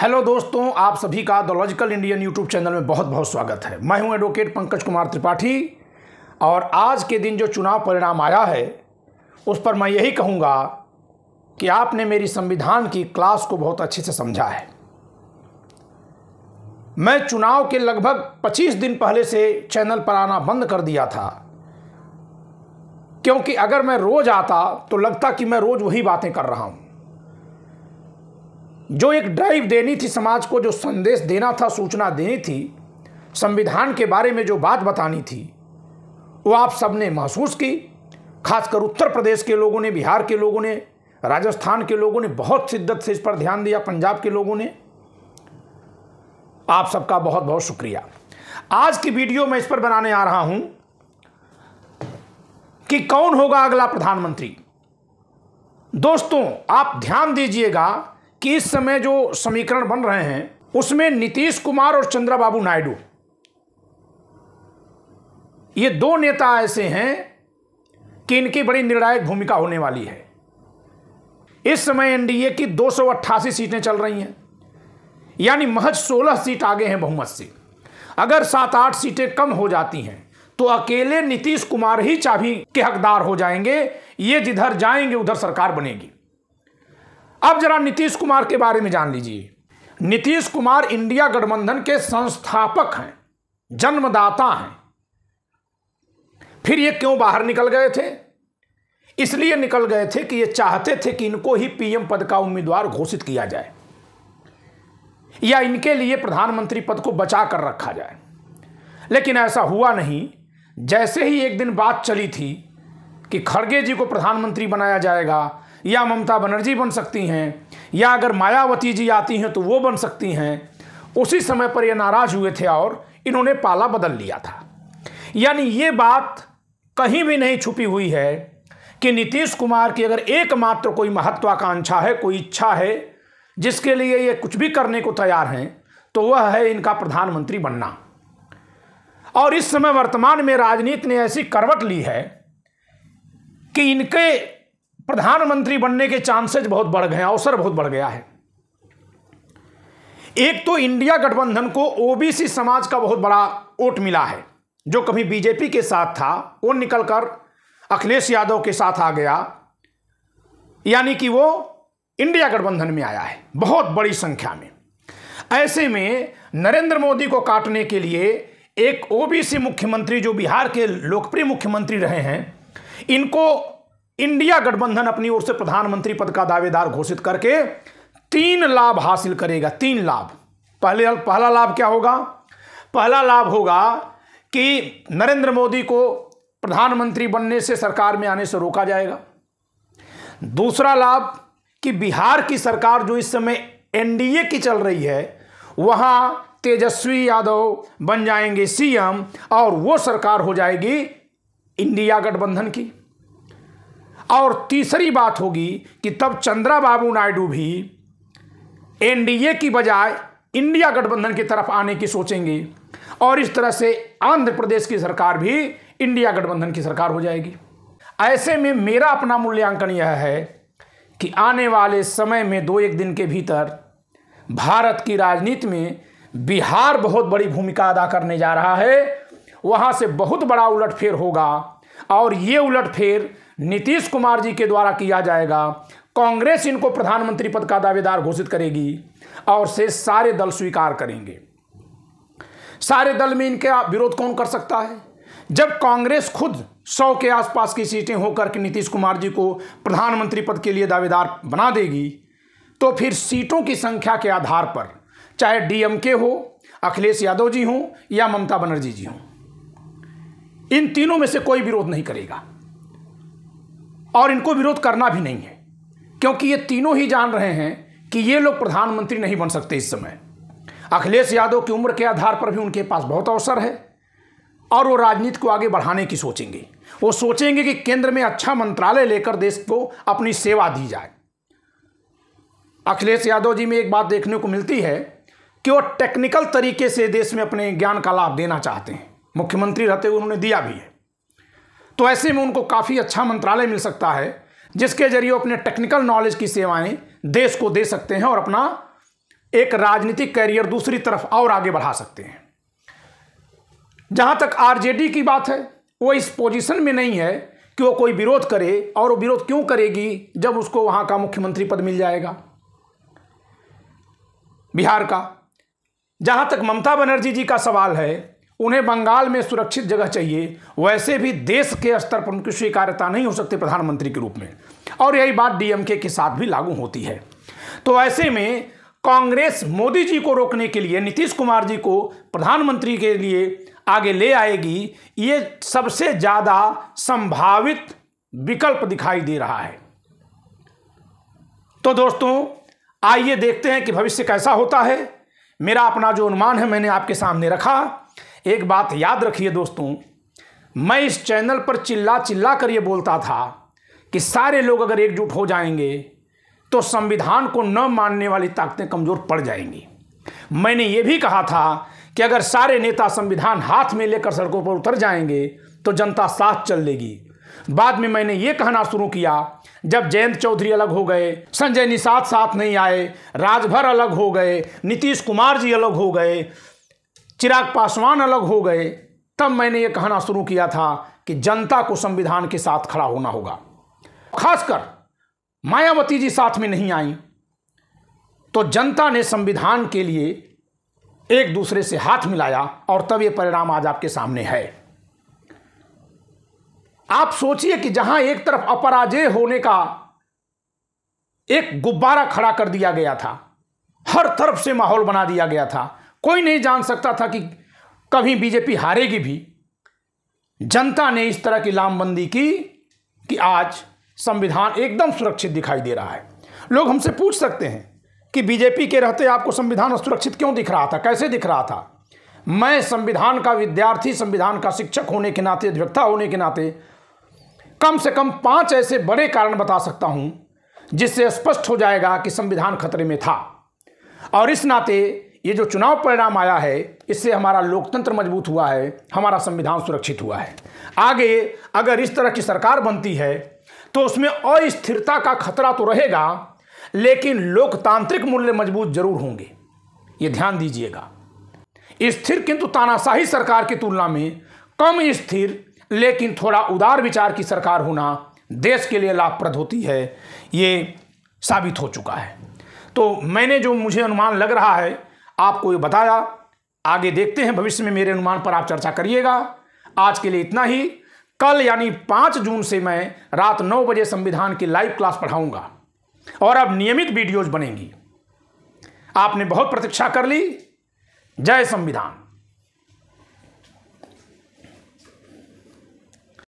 hello दोस्तों आप सभी का The Logical Indian YouTube channel में बहुत बहुत स्वागत है मैं हूं एडवोकेट पंकज कुमार त्रिपाठी और आज के दिन जो चुनाव परिणाम आया है उस पर मैं यही कहूंगा कि आपने मेरी संविधान की क्लास को बहुत अच्छे से समझा है मैं चुनाव के लगभग 25 दिन पहले से चैनल पर आना बंद कर दिया था क्योंकि अगर मैं रोज़ आता तो लगता कि मैं रोज़ वही बातें कर रहा हूँ जो एक ड्राइव देनी थी समाज को जो संदेश देना था सूचना देनी थी संविधान के बारे में जो बात बतानी थी वो आप सबने महसूस की खासकर उत्तर प्रदेश के लोगों ने बिहार के लोगों ने राजस्थान के लोगों ने बहुत शिद्दत से इस पर ध्यान दिया पंजाब के लोगों ने आप सबका बहुत बहुत शुक्रिया आज की वीडियो मैं इस पर बनाने आ रहा हूं कि कौन होगा अगला प्रधानमंत्री दोस्तों आप ध्यान दीजिएगा कि इस समय जो समीकरण बन रहे हैं उसमें नीतीश कुमार और चंद्रबाबू नायडू ये दो नेता ऐसे हैं कि इनकी बड़ी निर्णायक भूमिका होने वाली है इस समय एनडीए की दो सीटें चल रही हैं यानी महज 16 सीट आगे हैं बहुमत से अगर सात आठ सीटें कम हो जाती हैं तो अकेले नीतीश कुमार ही चाभी के हकदार हो जाएंगे ये जिधर जाएंगे उधर सरकार बनेगी अब जरा नीतीश कुमार के बारे में जान लीजिए नीतीश कुमार इंडिया गठबंधन के संस्थापक हैं जन्मदाता हैं फिर ये क्यों बाहर निकल गए थे इसलिए निकल गए थे कि ये चाहते थे कि इनको ही पीएम पद का उम्मीदवार घोषित किया जाए या इनके लिए प्रधानमंत्री पद को बचा कर रखा जाए लेकिन ऐसा हुआ नहीं जैसे ही एक दिन बात चली थी कि खड़गे जी को प्रधानमंत्री बनाया जाएगा या ममता बनर्जी बन सकती हैं या अगर मायावती जी आती हैं तो वो बन सकती हैं उसी समय पर ये नाराज हुए थे और इन्होंने पाला बदल लिया था यानी ये बात कहीं भी नहीं छुपी हुई है कि नीतीश कुमार की अगर एकमात्र कोई महत्वाकांक्षा है कोई इच्छा है जिसके लिए ये कुछ भी करने को तैयार हैं तो वह है इनका प्रधानमंत्री बनना और इस समय वर्तमान में राजनीति ने ऐसी करवट ली है कि इनके प्रधानमंत्री बनने के चांसेस बहुत बढ़ गए अवसर बहुत बढ़ गया है एक तो इंडिया गठबंधन को ओबीसी समाज का बहुत बड़ा वोट मिला है जो कभी बीजेपी के साथ था वो निकलकर अखिलेश यादव के साथ आ गया यानी कि वो इंडिया गठबंधन में आया है बहुत बड़ी संख्या में ऐसे में नरेंद्र मोदी को काटने के लिए एक ओबीसी मुख्यमंत्री जो बिहार के लोकप्रिय मुख्यमंत्री रहे हैं इनको इंडिया गठबंधन अपनी ओर से प्रधानमंत्री पद का दावेदार घोषित करके तीन लाभ हासिल करेगा तीन लाभ पहले पहला लाभ क्या होगा पहला लाभ होगा कि नरेंद्र मोदी को प्रधानमंत्री बनने से सरकार में आने से रोका जाएगा दूसरा लाभ कि बिहार की सरकार जो इस समय एनडीए की चल रही है वहां तेजस्वी यादव बन जाएंगे सीएम और वो सरकार हो जाएगी इंडिया गठबंधन की और तीसरी बात होगी कि तब चंद्रा बाबू नायडू भी एनडीए की बजाय इंडिया गठबंधन की तरफ आने की सोचेंगे और इस तरह से आंध्र प्रदेश की सरकार भी इंडिया गठबंधन की सरकार हो जाएगी ऐसे में मेरा अपना मूल्यांकन यह है कि आने वाले समय में दो एक दिन के भीतर भारत की राजनीति में बिहार बहुत बड़ी भूमिका अदा करने जा रहा है वहाँ से बहुत बड़ा उलटफेर होगा और ये उलटफेर नीतीश कुमार जी के द्वारा किया जाएगा कांग्रेस इनको प्रधानमंत्री पद का दावेदार घोषित करेगी और से सारे दल स्वीकार करेंगे सारे दल में इनका विरोध कौन कर सकता है जब कांग्रेस खुद सौ के आसपास की सीटें होकर के नीतीश कुमार जी को प्रधानमंत्री पद के लिए दावेदार बना देगी तो फिर सीटों की संख्या के आधार पर चाहे डीएमके हो अखिलेश यादव जी हों या ममता बनर्जी जी हों इन तीनों में से कोई विरोध नहीं करेगा और इनको विरोध करना भी नहीं है क्योंकि ये तीनों ही जान रहे हैं कि ये लोग प्रधानमंत्री नहीं बन सकते इस समय अखिलेश यादव की उम्र के आधार पर भी उनके पास बहुत अवसर है और वो राजनीति को आगे बढ़ाने की सोचेंगे वो सोचेंगे कि केंद्र में अच्छा मंत्रालय लेकर देश को अपनी सेवा दी जाए अखिलेश यादव जी में एक बात देखने को मिलती है कि वो टेक्निकल तरीके से देश में अपने ज्ञान का लाभ देना चाहते हैं मुख्यमंत्री रहते हुए उन्होंने दिया भी है तो ऐसे में उनको काफ़ी अच्छा मंत्रालय मिल सकता है जिसके जरिए अपने टेक्निकल नॉलेज की सेवाएं देश को दे सकते हैं और अपना एक राजनीतिक कैरियर दूसरी तरफ और आगे बढ़ा सकते हैं जहां तक आरजेडी की बात है वो इस पोजीशन में नहीं है कि वो कोई विरोध करे और वो विरोध क्यों करेगी जब उसको वहां का मुख्यमंत्री पद मिल जाएगा बिहार का जहां तक ममता बनर्जी जी का सवाल है उन्हें बंगाल में सुरक्षित जगह चाहिए वैसे भी देश के स्तर पर उनकी स्वीकार्यता नहीं हो सकती प्रधानमंत्री के रूप में और यही बात डीएमके के साथ भी लागू होती है तो ऐसे में कांग्रेस मोदी जी को रोकने के लिए नीतीश कुमार जी को प्रधानमंत्री के लिए आगे ले आएगी ये सबसे ज़्यादा संभावित विकल्प दिखाई दे रहा है तो दोस्तों आइए देखते हैं कि भविष्य कैसा होता है मेरा अपना जो अनुमान है मैंने आपके सामने रखा एक बात याद रखिए दोस्तों मैं इस चैनल पर चिल्ला चिल्ला कर ये बोलता था कि सारे लोग अगर एकजुट हो जाएंगे तो संविधान को न मानने वाली ताकतें कमज़ोर पड़ जाएंगी मैंने ये भी कहा था कि अगर सारे नेता संविधान हाथ में लेकर सड़कों पर उतर जाएंगे तो जनता साथ चल लेगी बाद में मैंने ये कहना शुरू किया जब जयंत चौधरी अलग हो गए संजय निषाद साथ नहीं आए राजभर अलग हो गए नीतीश कुमार जी अलग हो गए चिराग पासवान अलग हो गए तब मैंने ये कहना शुरू किया था कि जनता को संविधान के साथ खड़ा होना होगा खासकर मायावती जी साथ में नहीं आई तो जनता ने संविधान के लिए एक दूसरे से हाथ मिलाया और तब ये परिणाम आज आपके सामने है आप सोचिए कि जहां एक तरफ अपराजय होने का एक गुब्बारा खड़ा कर दिया गया था हर तरफ से माहौल बना दिया गया था कोई नहीं जान सकता था कि कभी बीजेपी हारेगी भी जनता ने इस तरह की लामबंदी की कि आज संविधान एकदम सुरक्षित दिखाई दे रहा है लोग हमसे पूछ सकते हैं कि बीजेपी के रहते आपको संविधान असुरक्षित क्यों दिख रहा था कैसे दिख रहा था मैं संविधान का विद्यार्थी संविधान का शिक्षक होने के नाते अधिवक्ता होने के नाते कम से कम पांच ऐसे बड़े कारण बता सकता हूं जिससे स्पष्ट हो जाएगा कि संविधान खतरे में था और इस नाते ये जो चुनाव परिणाम आया है इससे हमारा लोकतंत्र मजबूत हुआ है हमारा संविधान सुरक्षित हुआ है आगे अगर इस तरह की सरकार बनती है तो उसमें अस्थिरता का खतरा तो रहेगा लेकिन लोकतांत्रिक मूल्य मजबूत जरूर होंगे ये ध्यान दीजिएगा स्थिर किंतु तानाशाही सरकार की तुलना में कम स्थिर लेकिन थोड़ा उदार विचार की सरकार होना देश के लिए लाभप्रद होती है ये साबित हो चुका है तो मैंने जो मुझे अनुमान लग रहा है आपको ये बताया आगे देखते हैं भविष्य में मेरे अनुमान पर आप चर्चा करिएगा आज के लिए इतना ही कल यानी पाँच जून से मैं रात नौ बजे संविधान की लाइव क्लास पढ़ाऊंगा और अब नियमित वीडियोज बनेंगी आपने बहुत प्रतीक्षा कर ली जय संविधान